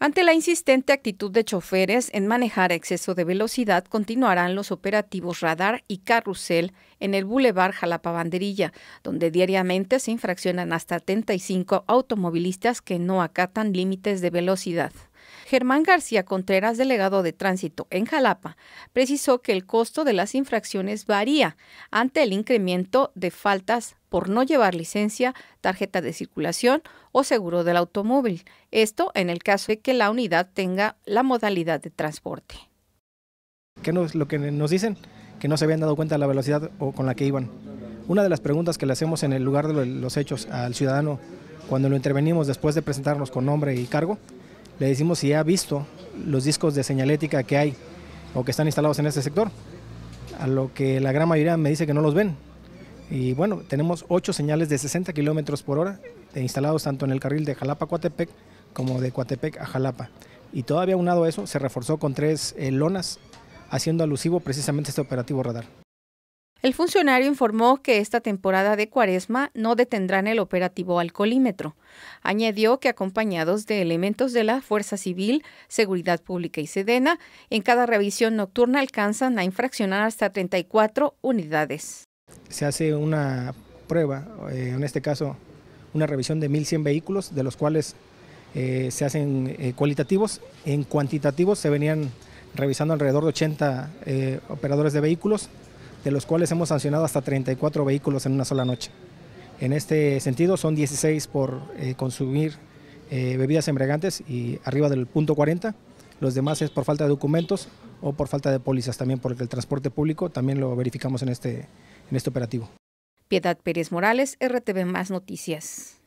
Ante la insistente actitud de choferes en manejar exceso de velocidad, continuarán los operativos radar y carrusel en el Boulevard Jalapa Banderilla, donde diariamente se infraccionan hasta 35 automovilistas que no acatan límites de velocidad. Germán García Contreras, delegado de tránsito en Jalapa, precisó que el costo de las infracciones varía ante el incremento de faltas por no llevar licencia, tarjeta de circulación o seguro del automóvil. Esto en el caso de que la unidad tenga la modalidad de transporte. ¿Qué nos, lo que nos dicen? Que no se habían dado cuenta de la velocidad o con la que iban. Una de las preguntas que le hacemos en el lugar de los hechos al ciudadano cuando lo intervenimos después de presentarnos con nombre y cargo le decimos si ha visto los discos de señalética que hay o que están instalados en este sector, a lo que la gran mayoría me dice que no los ven. Y bueno, tenemos ocho señales de 60 kilómetros por hora instalados tanto en el carril de Jalapa a como de Coatepec a Jalapa. Y todavía unado a eso, se reforzó con tres eh, lonas, haciendo alusivo precisamente este operativo radar. El funcionario informó que esta temporada de cuaresma no detendrán el operativo al Añadió que acompañados de elementos de la Fuerza Civil, Seguridad Pública y Sedena, en cada revisión nocturna alcanzan a infraccionar hasta 34 unidades. Se hace una prueba, eh, en este caso una revisión de 1.100 vehículos, de los cuales eh, se hacen eh, cualitativos. En cuantitativos se venían revisando alrededor de 80 operadores de vehículos de los cuales hemos sancionado hasta 34 vehículos en una sola noche. En este sentido, son 16 por eh, consumir eh, bebidas embriagantes y arriba del punto 40. Los demás es por falta de documentos o por falta de pólizas también, porque el transporte público también lo verificamos en este, en este operativo. Piedad Pérez Morales, RTV Más Noticias.